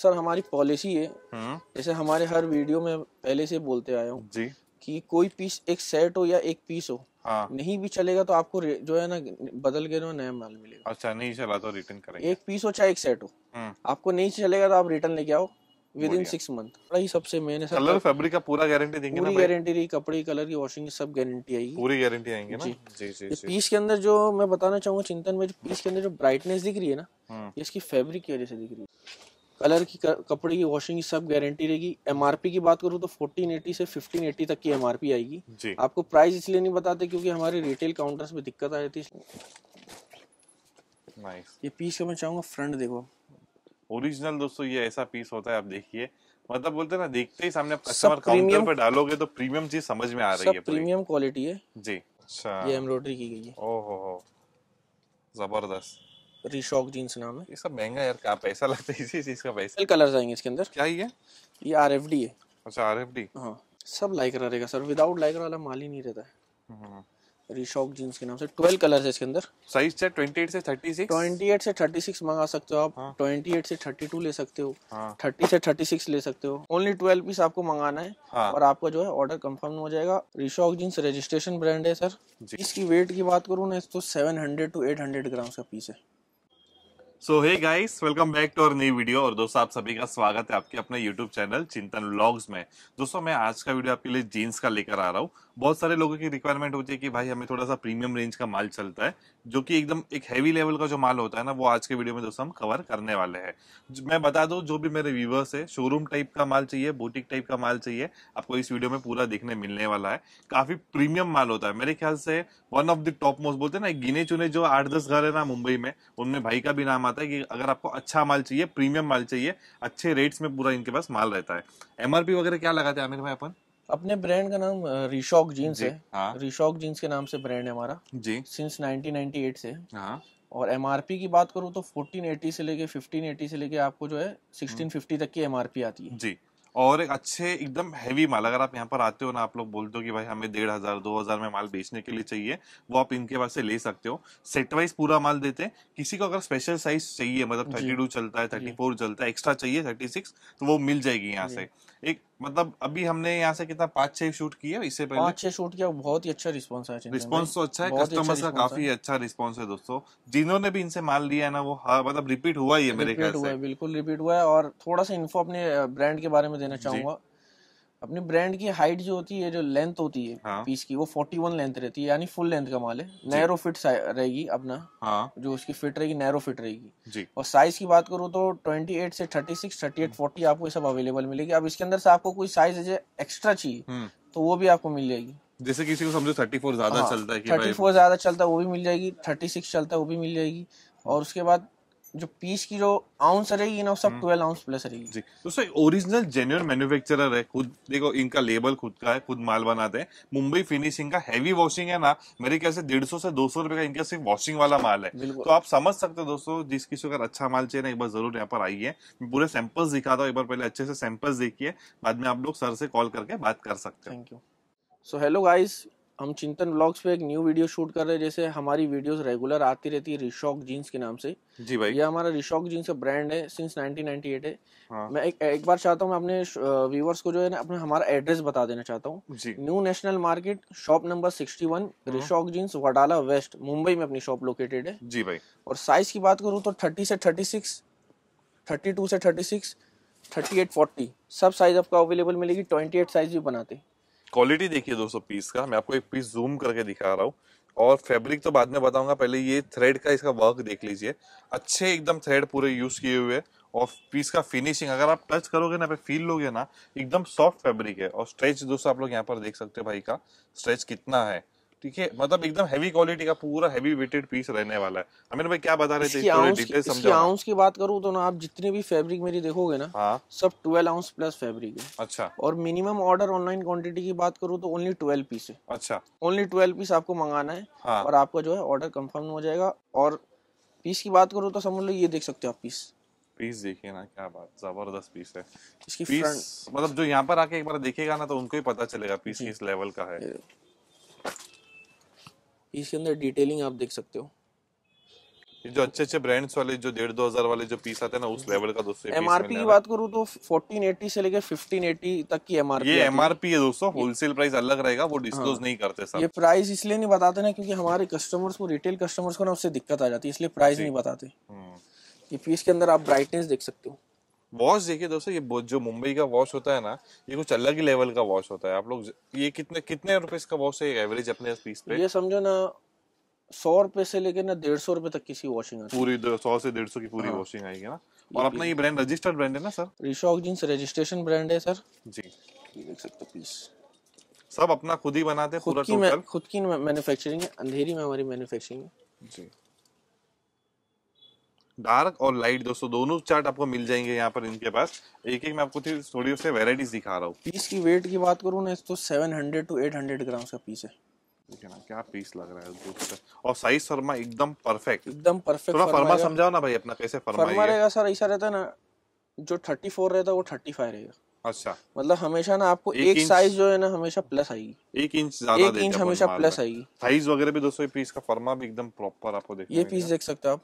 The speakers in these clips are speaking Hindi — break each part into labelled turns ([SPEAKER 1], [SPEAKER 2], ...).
[SPEAKER 1] सर हमारी पॉलिसी है हम्म। जैसे हमारे हर वीडियो में पहले से बोलते आया हूँ जी कि कोई पीस एक सेट हो या एक पीस हो हाँ। नहीं भी चलेगा तो आपको जो है ना बदल के ना नया माल
[SPEAKER 2] मिलेगा अच्छा नहीं चला तो रिटर्न करेंगे
[SPEAKER 1] एक पीस हो चाहे एक सेट हो हम्म। आपको नहीं चलेगा तो आप रिटर्न लेके आओ विद इन सिक्स मंथ ही सबसे मेन है कलर फैब्रिक का पूरा गारंटी देंगे पूरी गारंटी रही कपड़े कलर की वॉशिंग सब गारंटी आएगी पूरी गारंटी आएंगे ना जी जी जी, पीस के अंदर जो मैं बताना चाहूंगा चिंतन में जो पीस के अंदर जो ब्राइटनेस दिख रही है ना हम्म। इसकी फैब्रिक की वजह से दिख रही है कलर की कपड़े की वॉशिंग सब गारंटी रहेगी एमआरपी की बात करूँ तो 1480 से 1580 तक की एमआरपी आएगी जी। आपको प्राइस इसलिए नहीं बताते क्योंकि हमारे रिटेल काउंटर्स में दिक्कत आ जाती है ये पीस का मैं चाहूंगा फ्रंट देखो
[SPEAKER 2] ओरिजिनल दोस्तों ये ऐसा पीस होता है आप देखिए मतलब बोलते हैं ना देखते ही सामने कस्टमर काउंटर पर डालोगे तो प्रीमियम चीज समझ में आ रही है प्रीमियम क्वालिटी है जी अच्छा ये
[SPEAKER 1] एम्ब्रॉयडरी की गई है ओहो जबरदस्त रिशॉक जीन्स नाम है ये सब महंगा यार क्या पैसा लगता है इसी चीज का पैसा कलर्स आएंगे इसके अंदर क्या ये ये आर एफ डी है अच्छा आर एफ डी हाँ सब लाइकरा रहेगा सर विदाउट लाइकरा वाला माल ही नहीं रहता है रिशॉक हम्म। जींस के नाम से ट्वेल्व कलर है इसके अंदर साइज से ट्वेंटी एट से थर्टी सिक्स ट्वेंटी एट से थर्टी सिक्स मंगा सकते हो आप ट्वेंटी हाँ। एट से थर्टी टू ले सकते हो थर्टी हाँ। से थर्टी सिक्स ले सकते हो ओनली ट्वेल्व पीस आपको मंगाना है हाँ. और आपका जो है ऑर्डर कंफर्म हो जाएगा रिशॉक जींस रजिस्ट्रेशन ब्रांड है सर इसकी वेट की बात करूँ ना तो seven hundred to eight hundred gram का पीस है
[SPEAKER 2] so hey guys welcome back to our नई वीडियो और दोस्तों आप सभी का स्वागत है आपके अपने यूट्यूब चैनल चिंतन व्लॉग्स में दोस्तों मैं आज का वीडियो आपके लिए जीन्स का लेकर आ रहा हूँ बहुत सारे लोगों की रिक्वायरमेंट होती है कि भाई हमें थोड़ा सा प्रीमियम रेंज का माल चलता है जो कि एकदम एक हैवी लेवल का जो माल होता है ना वो आज के वीडियो में दोस्तों हम कवर करने वाले हैं मैं बता दूं जो भी मेरे व्यूवर्स है शोरूम टाइप का माल चाहिए बुटीक टाइप का माल चाहिए आपको इस वीडियो में पूरा देखने मिलने वाला है काफी प्रीमियम माल होता है मेरे ख्याल से one of the top most बोलते हैं ना गिने चुने जो आठ दस घर है ना मुंबई में उनमें भाई का भी नाम आता है कि अगर आपको अच्छा माल चाहिए प्रीमियम माल चाहिए अच्छे रेट्स में पूरा इनके पास माल रहता है एमआरपी वगैरह क्या लगाते हैं आमिर भाई अपन
[SPEAKER 1] अपने ब्रांड का नाम रिशॉक जीन्स है रिशॉक हाँ। जीन्स के नाम से ब्रांड है हमारा जी सिंस 1998 से हाँ। और एम की बात करूँ तो 1480 से लेके 1580 से लेके आपको जो है 1650 तक की एम आती है
[SPEAKER 2] जी और एक अच्छे एकदम हैवी माल अगर आप यहाँ पर आते हो ना आप लोग बोलते हो कि भाई हमें डेढ़ हजार दो हजार में माल बेचने के लिए चाहिए वो आप इनके पास से ले सकते हो सेट वाइज पूरा माल देते हैं किसी को अगर स्पेशल साइज चाहिए मतलब थर्टी टू चलता है थर्टी फोर चलता है एक्स्ट्रा चाहिए थर्टी सिक्स तो वो मिल जाएगी यहाँ से एक मतलब अभी हमने यहाँ से कितना पाँच छह शूट किया इससे पहले पाँच छह
[SPEAKER 1] शूट किया बहुत ही अच्छा रिस्पॉन्स है रिस्पॉन्स तो अच्छा है कस्टमर्स अच्छा का काफी
[SPEAKER 2] अच्छा रिस्पॉन्स है दोस्तों जिन्होंने भी इनसे माल लिया है ना वो हाँ मतलब रिपीट हुआ ही है मेरे ख्याल से
[SPEAKER 1] बिल्कुल रिपीट हुआ है और थोड़ा सा इन्फो अपने ब्रांड के बारे में देना चाहूंगा अपने ब्रांड की हाइट जो होती है जो लेंथ होती है हाँ? पीस की वो 41 लेंथ रहती है यानी फुल लेंथ का माल है नैरो फिट रहेगी अपना हाँ? जो उसकी फिट रहेगी नैरो फिट रहेगी और साइज की बात करूँ तो 28 से 36 38 40 आपको सब अवेलेबल मिलेगी अब इसके अंदर से आपको कोई साइज एक्स्ट्रा चाहिए हम्म। तो वो भी आपको मिल जाएगी
[SPEAKER 2] जैसे किसी को समझो थर्टी फोर ज्यादा चलता है थर्टी
[SPEAKER 1] फोर ज्यादा चलता है वो भी मिल जाएगी थर्टी सिक्स चलता है वो भी मिल जाएगी और उसके बाद जो पीस की जो आउंस रहेगी ना सब ट्वेल्व आउंस प्लस
[SPEAKER 2] रहेगी जी तो सर ओरिजिनल जेन्यून मैन्युफैक्चरर है खुद देखो इनका लेबल खुद का है खुद माल बनाते हैं मुंबई फिनिशिंग का हैवी वॉशिंग है ना मेरे ख्याल से डेढ़ सौ से दो सौ रुपए का इनका सिर्फ वॉशिंग वाला माल है तो आप समझ सकते हो दोस्तों जिस किसी का अच्छा माल चाहिए ना एक बार जरूर यहाँ पर आइए पूरे सैंपल्स दिखाता हूँ एक बार पहले अच्छे से सैंपल्स देखिए बाद में आप लोग सर से कॉल करके बात कर सकते हैं thank you
[SPEAKER 1] so hello guys हम चिंतन ब्लॉग्स पे एक न्यू वीडियो शूट कर रहे हैं जैसे हमारी वीडियोस रेगुलर आती रहती है रिशॉक जीन्स के नाम से जी भाई ये हमारा रिशॉक जीन्स का ब्रांड है सिंस 1998 है हाँ। मैं एक एक बार चाहता हूँ अपने व्यूवर्स को जो है ना अपना हमारा एड्रेस बता देना चाहता हूँ new national market shop number sixty one Reshock jeans Wadala west Mumbai में अपनी शॉप लोकेटेड है जी भाई और साइज की बात करूँ तो थर्टी से थर्टी सिक्स थर्टी टू से thirty six thirty eight forty सब साइज आपका अवेलेबल मिलेगी ट्वेंटी एट साइज भी बनाते हैं
[SPEAKER 2] क्वालिटी देखिए दोस्तों पीस का मैं आपको एक पीस जूम करके दिखा रहा हूँ और फैब्रिक तो बाद में बताऊंगा पहले ये थ्रेड का इसका वर्क देख लीजिए अच्छे एकदम थ्रेड पूरे यूज किए हुए और पीस का फिनिशिंग अगर आप टच करोगे ना पे फील लोगे ना एकदम सॉफ्ट फैब्रिक है और स्ट्रेच दोस्तों आप लोग यहाँ पर देख सकते हो भाई का स्ट्रेच कितना है ठीक है मतलब एकदम हैवी क्वालिटी का पूरा हैवी वेटेड पीस रहने वाला है अमीर भाई क्या बता रहे थे इसकी आउंस
[SPEAKER 1] की बात करूँ तो ना आप जितने भी फैब्रिक मेरी देखोगे ना हाँ। सब ट्वेल्व आउंस प्लस फैब्रिक है अच्छा और मिनिमम ऑर्डर ऑनलाइन क्वांटिटी की बात करूँ तो ओनली ट्वेल्व पीस है अच्छा ओनली ट्वेल्व पीस आपको मंगाना है हाँ। और आपका जो है ऑर्डर कंफर्म हो जाएगा और पीस की बात करूँ तो समझ लो ये देख सकते हो आप पीस
[SPEAKER 2] पीस देखिए ना क्या बात जबरदस्त पीस है इसकी पीस मतलब जो यहाँ पर आके एक बार देखेगा ना तो उनको ही पता चलेगा पीस किस लेवल का है इसके अंदर डिटेलिंग आप देख सकते हो ये जो अच्छे अच्छे ब्रांड्स वाले जो डेढ़ दो हजार वाले जो पीस आते हैं ना उस लेवल हम्म। का दोस्तों एम आर पी की बात करूँ तो
[SPEAKER 1] फोर्टीन एटी से लेकर फिफ्टीन एटी तक की M R P M R P
[SPEAKER 2] है दोस्तों होलसेल प्राइस अलग रहेगा वो डिस्कलोज हाँ। नहीं करते सर ये
[SPEAKER 1] प्राइस इसलिए नहीं बताते ना क्योंकि हमारे कस्टमर्स को रिटेल कस्टमर्स को ना उससे दिक्कत आ जाती है इसलिए प्राइस नहीं बताते हम्म। ये पीस के अंदर आप ब्राइटनेस देख सकते हो
[SPEAKER 2] वॉश देखिए दोस्तों ये जो मुंबई का वॉश होता है ना ये कुछ अलग ही लेवल का वॉश होता है आप लोग ये कितने कितने रुपए इसका वॉश है एवरेज अपने पीस पे ये
[SPEAKER 1] समझो ना सौ रुपए से लेकर ना डेढ़ सौ रुपए तक किसी वॉशिंग पूरी
[SPEAKER 2] सौ से डेढ़ सौ की पूरी हाँ। वॉशिंग आएगी ना और अपना ये ब्रांड रजिस्टर्ड ब्रांड है ना sir Reshock jeans registration brand है सर जी देख सकते पीस सब अपना खुद ही बनाते हैं खुद की
[SPEAKER 1] खुद की मैन्युफैक्चरिंग है अंधेरी में हमारी मैन्युफैक्चरिंग है
[SPEAKER 2] जी डार्क और लाइट दोस्तों दोनों चार्ट आपको मिल जाएंगे यहाँ पर इनके पास एक एक मैं आपको थोड़ी से वेराइटीज दिखा रहा हूँ पीस
[SPEAKER 1] की वेट की बात करूँ ना तो seven hundred to eight hundred gram का पीस
[SPEAKER 2] है ना क्या पीस लग रहा है दूध और साइज फर्मा एकदम परफेक्ट एकदम परफेक्ट फर्मा समझाओ ना भाई अपना कैसे फर्मा फर्मा रहेगा
[SPEAKER 1] सर ऐसा रहता है ना जो थर्टी फोर रहता है वो थर्टी फाइव रहेगा अच्छा मतलब हमेशा ना आपको एक, एक साइज जो है ना हमेशा प्लस आएगी
[SPEAKER 2] एक इंच ज्यादा एक इंच हमेशा प्लस आएगी साइज वगैरह भी दोस्तों ये पीस का फर्मा भी एकदम प्रॉपर आपको देख ये पीस देख सकते हो आप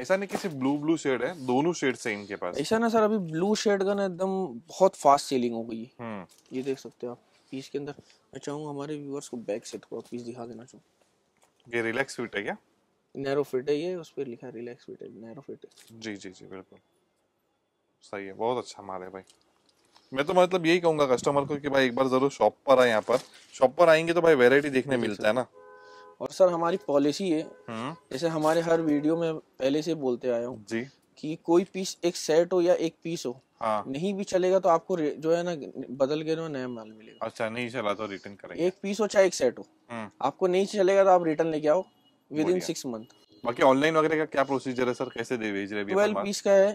[SPEAKER 2] ऐसा नहीं कि सिर्फ ब्लू ब्लू शेड है दोनों शेड से इनके पास ऐसा
[SPEAKER 1] ना सर अभी ब्लू शेड का ना एकदम बहुत फास्ट सेलिंग हो गई है हम्म। ये देख सकते हो आप पीस के अंदर मैं चाहूंगा हमारे व्यूअर्स को बैक से थोड़ा पीस दिखा देना चाहूँ
[SPEAKER 2] ये रिलैक्स फिट है क्या
[SPEAKER 1] नैरो फिट है ये उस पर लिखा है रिलैक्स फिट है नैरो फिट है
[SPEAKER 2] जी जी जी बिल्कुल सही है बहुत अच्छा माल है भाई मैं तो मतलब यही कहूंगा कस्टमर को कि भाई एक बार जरूर शॉप पर आए यहाँ पर शॉप पर आएंगे तो भाई वेरायटी देखने मिलता है ना और सर हमारी पॉलिसी है हम्म।
[SPEAKER 1] जैसे हमारे हर वीडियो में पहले से बोलते आया हूँ कि कोई पीस एक सेट हो या एक पीस हो हाँ। नहीं भी चलेगा तो आपको जो है ना बदल के नया माल मिलेगा अच्छा नहीं चला
[SPEAKER 2] तो रिटर्न करेंगे
[SPEAKER 1] एक पीस हो चाहे एक सेट हो हम्म। आपको नहीं चलेगा तो आप रिटर्न लेके आओ विद इन सिक्स
[SPEAKER 2] मंथ बाकी ऑनलाइन वगैरह का क्या प्रोसीजर है सर कैसे दे भेज रहे ट्वेल्व पीस
[SPEAKER 1] का है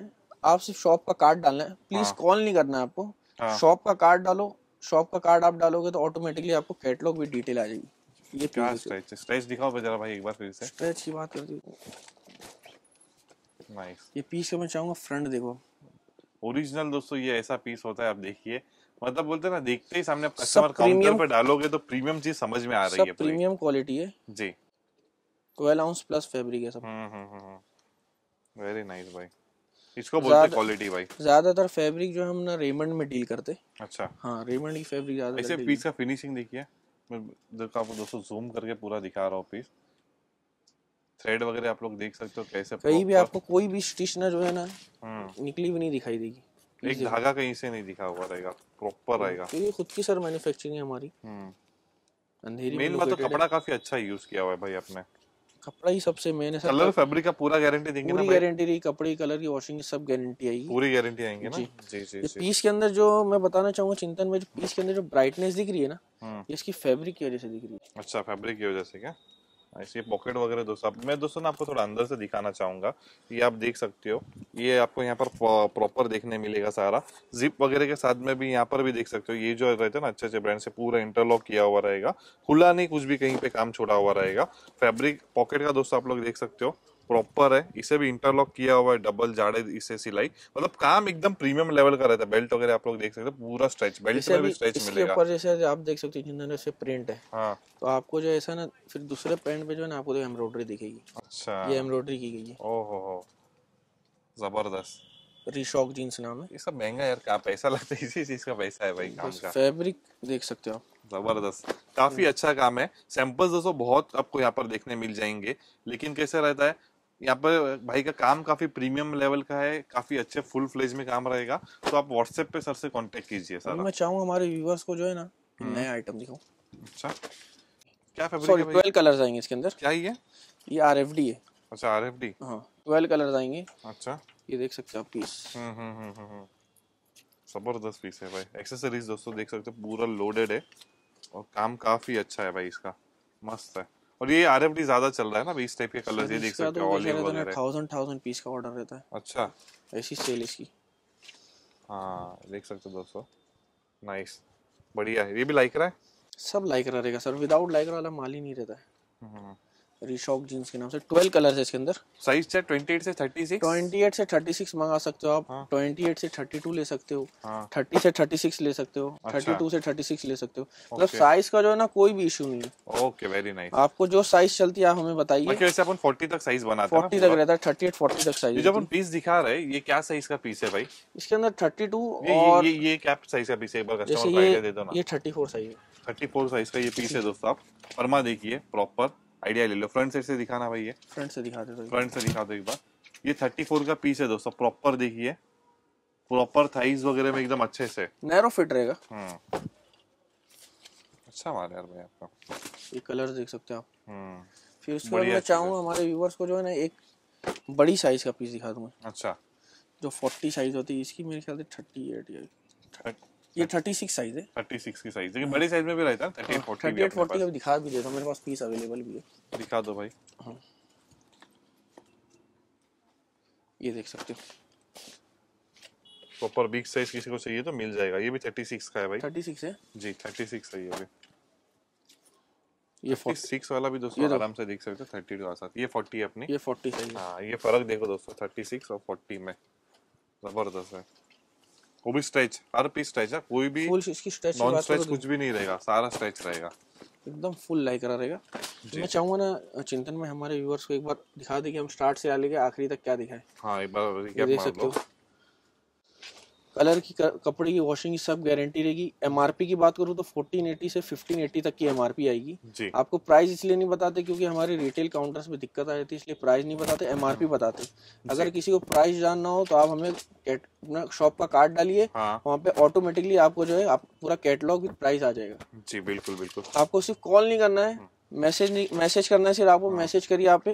[SPEAKER 1] आप सिर्फ शॉप का कार्ड डालना है प्लीज कॉल हाँ। नहीं करना है आपको शॉप हाँ। का कार्ड डालो शॉप का कार्ड आप डालोगे तो ऑटोमेटिकली आपको कैटलॉग विद डिटेल आ जाएगी ये क्या
[SPEAKER 2] स्ट्रेच स्ट्रेच दिखाओ भाई जरा भाई एक बार फिर से स्ट्रेच
[SPEAKER 1] की बात कर रही हूं नाइस ये पीस मैं चाहूंगा फ्रंट देखो
[SPEAKER 2] ओरिजिनल दोस्तों ये ऐसा पीस होता है आप देखिए मतलब बोलते हैं ना देखते ही सामने कस्टमर काउंटर पर डालोगे तो प्रीमियम चीज समझ में आ रही है प्रीमियम क्वालिटी है जी
[SPEAKER 1] 12 औंस प्लस फैब्रिक है सब हम्म हम्म वेरी हम्म, नाइस हम्म। भाई इसको बोलते हैं क्वालिटी भाई ज्यादातर फैब्रिक जो हम ना रेमंड में
[SPEAKER 2] डील करते अच्छा हां रेमंड की फैब्रिक ज्यादा ऐसे पीस का फिनिशिंग देखिए मैं देखो आपको दोस्तों जूम करके पूरा दिखा रहा हूँ पीस थ्रेड वगैरह आप लोग देख सकते हो कैसे कहीं भी
[SPEAKER 1] आपको कोई भी स्टिचनर जो है ना हम्म। निकली भी नहीं दिखाई देगी एक धागा
[SPEAKER 2] कहीं से नहीं दिखा हुआ रहेगा प्रॉपर रहेगा तो ये
[SPEAKER 1] खुद की सर मैन्युफैक्चरिंग है हमारी
[SPEAKER 2] हम्म। अंधेरी मेन बात तो कपड़ा काफी अच्छा यूज किया हुआ है भाई आपने
[SPEAKER 1] कपड़ा ही सबसे मेन है कलर फैब्रिक तो का पूरा गारंटी देंगे पूरी गारंटी रही कपड़े कलर की वॉशिंग सब गारंटी आएगी पूरी गारंटी
[SPEAKER 2] आएंगे जी जी जी पीस
[SPEAKER 1] के अंदर जो मैं बताना चाहूंगा चिंतन में पीस के अंदर जो ब्राइटनेस दिख रही है ना
[SPEAKER 2] हम्म। इसकी फैब्रिक की वजह से दिख रही है अच्छा फैब्रिक की वजह से क्या ऐसे हाँ, पॉकेट वगैरह दोस्तों मैं दोस्तों ना आपको थोड़ा अंदर से दिखाना चाहूंगा ये आप देख सकते हो ये आपको यहाँ पर प्रॉपर देखने मिलेगा सारा जिप वगैरह के साथ में भी यहाँ पर भी देख सकते हो ये जो रहते हैं ना अच्छे अच्छे ब्रांड से पूरा इंटरलॉक किया हुआ रहेगा खुला नहीं कुछ भी कहीं पे काम छोड़ा हुआ रहेगा फेब्रिक पॉकेट का दोस्तों आप लोग देख सकते हो प्रॉपर है इसे भी इंटरलॉक किया हुआ है डबल जाड़े इसे सिलाई मतलब काम एकदम प्रीमियम लेवल का रहता है बेल्ट वगैरह आप लोग देख सकते हैं पूरा स्ट्रेच बेल्ट में भी स्ट्रेच मिलेगा ऊपर
[SPEAKER 1] जैसे आप देख सकते हैं जिन्होंने से प्रिंट है हाँ। तो आपको जो ऐसा ना फिर दूसरे पैंट पे जो है ना आपको एम्ब्रॉयडरी तो दिखेगी अच्छा ये एम्ब्रॉयडरी की गई है ओहो हो जबरदस्त रिशॉक जींस
[SPEAKER 2] नाम है ये सब महंगा यार क्या पैसा लगता है इसी चीज का पैसा है भाई काम का फैब्रिक देख सकते हो आप जबरदस्त काफी हम्म। अच्छा काम है सैंपल्स दोस्तों बहुत आपको यहाँ पर देखने मिल जाएंगे लेकिन कैसे रहता है यहाँ पर भाई का काम काफी प्रीमियम लेवल का है काफी अच्छे फुल फ्लेज में काम रहेगा तो आप व्हाट्सएप पे सर से कॉन्टेक्ट कीजिए सर मैं
[SPEAKER 1] चाहूंगा हमारे व्यूवर्स को जो है ना
[SPEAKER 2] हम्म। नया आइटम दिखाऊँ अच्छा
[SPEAKER 1] क्या फैब्रिक है 12
[SPEAKER 2] कलर्स आएंगे इसके अंदर क्या ये ये आरएफडी है अच्छा आरएफडी हां
[SPEAKER 1] 12 कलर आएंगे
[SPEAKER 2] अच्छा ये देख सकते हो आप पीस हम्म, हम्म, हम्म जबरदस्त पीस है भाई एक्सेसरीज दोस्तों देख सकते हो पूरा लोडेड है और काम काफी अच्छा है भाई इसका मस्त है और ये आरएफडी ज्यादा चल रहा है ना इस टाइप के कलर ये देख सकते हो ऑल तो ओवर है 1000
[SPEAKER 1] 1000 पीस का ऑर्डर रहता है
[SPEAKER 2] अच्छा ऐसी सेल इसकी हां देख सकते हो दोस्तों नाइस बढ़िया है ये भी लाइक रहा है
[SPEAKER 1] सब लाइक रहेगा सर विदाउट लाइक वाला माल ही नहीं रहता है हम्म रिशॉक जींस के नाम से ट्वेल्व
[SPEAKER 2] कलर है इसके अंदर साइज है ट्वेंटी से थर्टी सिक्स ट्वेंटी
[SPEAKER 1] एट से थर्टी सिक्स मंगा सकते हो आप ट्वेंटी हाँ। एट से थर्टी टू ले सकते हो थर्टी हाँ। से थर्टी सिक्स ले सकते हो थर्टी अच्छा। टू से थर्टी सिक्स ले सकते हो मतलब साइज का जो है ना कोई भी इशू नहीं
[SPEAKER 2] है ओके वेरी नाइस
[SPEAKER 1] आपको जो साइज चलती है आप हमें बताइए वैसे अपन
[SPEAKER 2] तक साइज बनाते फोर्टी तक रहता
[SPEAKER 1] है थर्टी एट फोर्टी तक साइज जब अपन
[SPEAKER 2] पीस दिखा रहे ये क्या साइज का पीस है भाई
[SPEAKER 1] इसके अंदर थर्टी टू और
[SPEAKER 2] ये क्या साइज का पीस है ये
[SPEAKER 1] thirty four size
[SPEAKER 2] thirty four size का ये पीस है दोस्तों आप फरमा देखिए प्रॉपर आइडिया ले लो फ्रंट साइड से दिखाना भाई ये
[SPEAKER 1] फ्रंट से दिखा दो फ्रंट से
[SPEAKER 2] दिखा दो एक बार ये थर्टी फोर का पीस है दोस्तों प्रॉपर देखिए प्रॉपर थाइस वगैरह में एकदम अच्छे से
[SPEAKER 1] नैरो फिट रहेगा हम्म। अच्छा माल यार भाई आपका ये कलर देख सकते हैं आप हम्म। फिर उसके बाद मैं चाहूंगा हमारे व्यूवर्स को जो है ना एक बड़ी साइज का पीस दिखा दूंगा अच्छा जो फोर्टी साइज होती है इसकी मेरे ख्याल से थर्टी एट या ये 36 साइज है
[SPEAKER 2] 36 की साइज है हाँ। बड़े साइज में भी रहता है 38 40 38 40 का
[SPEAKER 1] दिखा भी देता तो हूं मेरे पास पीस अवेलेबल भी है
[SPEAKER 2] दिखा दो भाई हां ये देख सकते हो प्रॉपर बिग साइज किसी को चाहिए तो मिल जाएगा ये भी 36 का है भाई 36 है जी 36 है ये भी ये 46 वाला भी दोस्तों आराम से देख सकते हो 30 के साथ ये 40 है अपनी ये 40 है हां ये फर्क देखो दोस्तों 36 और 40 में जबरदस्त है वो भी स्ट्रेच हर पीस स्ट्रेच है कोई भी फुल इसकी स्ट्रेच नॉन स्ट्रेच कुछ भी नहीं रहेगा सारा स्ट्रेच रहेगा
[SPEAKER 1] एकदम फुल लाई करा रहेगा मैं चाहूंगा ना चिंतन में हमारे व्यूअर्स को एक बार दिखा दे कि हम स्टार्ट से आ लेके आखिरी तक क्या दिखाए
[SPEAKER 2] हां एक बार देख सकते हो
[SPEAKER 1] कलर की कपड़े की वॉशिंग की सब गारंटी रहेगी एमआरपी की बात करूँ तो फोर्टीन एटी से एटी तक की एमआरपी आएगी आपको प्राइस इसलिए नहीं बताते क्योंकि हमारे रिटेल काउंटर्स में दिक्कत आ जाती है इसलिए प्राइस नहीं बताते एमआरपी बताते अगर किसी को प्राइस जानना हो तो आप हमें अपना शॉप का कार्ड डालिए हाँ। वहाँ पे ऑटोमेटिकली आपको जो है आप पूरा कैटलॉग विद प्राइस आ जाएगा
[SPEAKER 2] जी बिल्कुल बिल्कुल
[SPEAKER 1] आपको सिर्फ कॉल नहीं करना है मैसेज हम्म। नहीं मैसेज करना है सिर्फ आपको मैसेज हाँ। करिए आप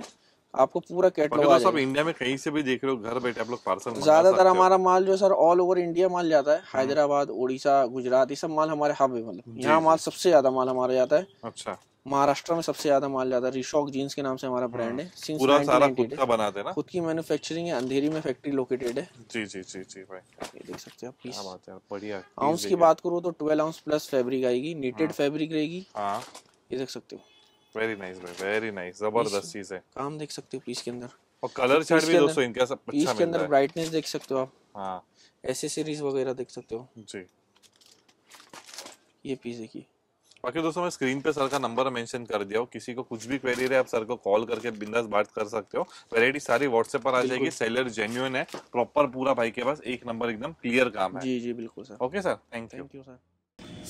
[SPEAKER 1] आपको पूरा कैटलॉग सब
[SPEAKER 2] इंडिया में कहीं से भी देख रहे हो घर बैठे आप लोग पार्सल ज्यादातर हमारा
[SPEAKER 1] माल जो सर ऑल ओवर इंडिया माल जाता है हम्म। हैदराबाद उड़ीसा गुजरात ये सब माल हमारे हब है मतलब यहाँ माल सबसे ज्यादा माल हमारा जाता है अच्छा महाराष्ट्र में सबसे ज्यादा माल जाता है रिशॉक जीन्स के नाम से हमारा ब्रांड है सिंस हम्म। पूरा सारा खुद का बनाते हैं ना खुद की मैन्युफैक्चरिंग है अंधेरी में फैक्ट्री लोकेटेड है
[SPEAKER 2] जी जी जी जी भाई
[SPEAKER 1] ये देख सकते हैं पीस बात है बढ़िया आउंस की बात करूँ तो 12 आउंस प्लस फैब्रिक आएगी नीटेड फैब्रिक
[SPEAKER 2] हाँ। रहेगी हाँ। ये देख सकते हो वेरी नाइस भाई वेरी नाइस जबरदस्त चीज है
[SPEAKER 1] काम देख सकते हो पीस के अंदर और कलर चार्ट भी दोस्तों इनके सब अच्छा पीस के अंदर ब्राइटनेस देख सकते हो आप हाँ एसेसरीज वगैरह देख सकते हो
[SPEAKER 2] जी ये पीस देखिए बाकी दोस्तों मैं स्क्रीन पे सर का नंबर मेंशन कर दिया हूँ किसी को कुछ भी क्वेरी रहे आप सर को कॉल करके बिंदास बात कर सकते हो वैरायटी सारी व्हाट्सएप पर आ जाएगी सेलर जेन्यून है प्रॉपर पूरा भाई के पास एक नंबर एकदम क्लियर काम है जी जी बिल्कुल sir okay sir thank you thank you sir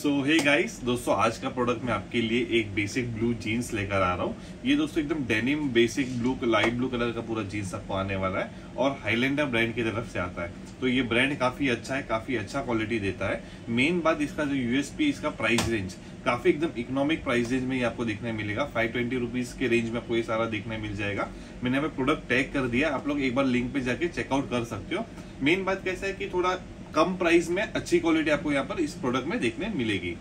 [SPEAKER 2] so hey guys दोस्तों आज का प्रोडक्ट मैं आपके लिए एक बेसिक ब्लू जीन्स लेकर आ रहा हूँ ये दोस्तों एकदम denim basic blue light blue colour का पूरा जीन्स आपको आने वाला है और हाईलैंडर ब्रांड की तरफ से आता है तो ये ब्रांड काफ़ी अच्छा है काफ़ी अच्छा क्वालिटी देता है मेन बात इसका जो यूएसपी इसका प्राइस रेंज काफ़ी एकदम इकोनॉमिक प्राइस रेंज में ये आपको देखने मिलेगा फाइव ट्वेंटी के रेंज में आपको ये सारा देखने मिल जाएगा मैंने यहाँ प्रोडक्ट टैग कर दिया आप लोग एक बार लिंक पे जाके चेकआउट कर सकते हो मेन बात कैसा है कि थोड़ा कम प्राइस में अच्छी क्वालिटी आपको यहाँ पर इस प्रोडक्ट में देखने मिलेगी